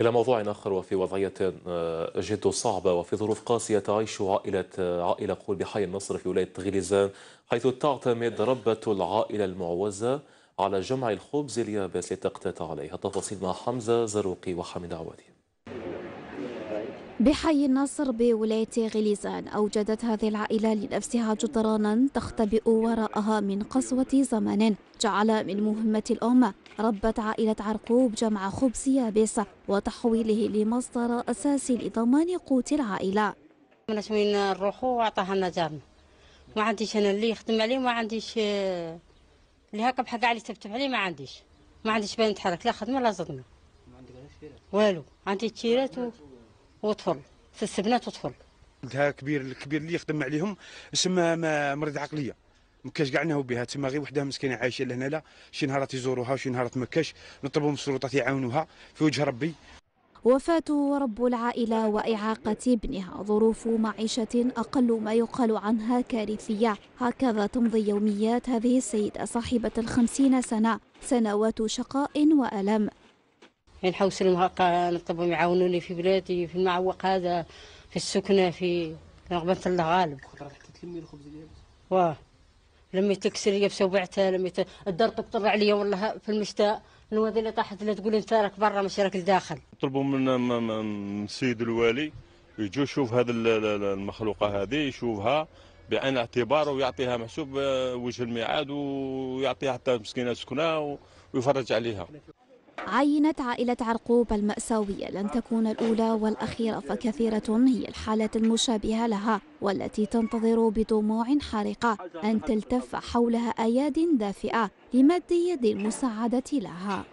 إلى موضوع آخر وفي وضعية آه، جد صعبة وفي ظروف قاسية تعيش عائلة آه، عائلة قول بحي النصر في ولاية غليزان حيث تعتمد ربة العائلة المعوزة على جمع الخبز اليابس لتقتات عليها تفاصيل مع حمزة زروقي وحمد عوادي بحي النصر بولاية غليزان أوجدت هذه العائلة لنفسها جدرانا تختبئ وراءها من قسوة زمن جعل من مهمة الأم ربة عائلة عرقوب جمع خبز يابس وتحويله لمصدر أساسي لضمان قوت العائلة من شوين نروحو وعطاها لنا جارنا ما عنديش أنا اللي يخدم عليه ما عنديش اللي هكا بحق علي تبتب عليه ما عنديش ما عنديش بين نتحرك لا خدمة لا زدمة ما عندك والو عندي تشيرات و... وطفل في بنات وطفل ولدها كبير الكبير اللي يخدم عليهم اسمها مريض عقليه ما كاش كاع نهو بها تما غير وحده مسكينه عايشه لهنا لا شي نهارات يزوروها وشي نهارات ما كاش نطلبوا من السلطات يعاونوها في وجه ربي وفاته رب العائلة وإعاقة ابنها ظروف معيشة أقل ما يقال عنها كارثية هكذا تمضي يوميات هذه السيدة صاحبة الخمسين سنة سنوات شقاء وألم نحوس لهم هكا نطلبهم يعاونوني في بلادي في المعوق هذا في السكنة في رغبة الله غالب. راح تلمي الخبز اليابس؟ واه لما تكسر يبسه وبعتها لما ت... الدار تطلع عليا والله في المشتاء الواد اللي طاحت لا تقول انت راك برا مش راك لداخل. نطلبوا من السيد الوالي يجي يشوف هذه المخلوقه هذه يشوفها بعين اعتبار ويعطيها محسوب آه، وجه الميعاد ويعطيها حتى مسكينه سكنه ويفرج عليها. عينت عائلة عرقوب المأساوية لن تكون الأولى والأخيرة فكثيرة هي الحالات المشابهة لها والتي تنتظر بدموع حارقة أن تلتف حولها أياد دافئة لمد يد المساعدة لها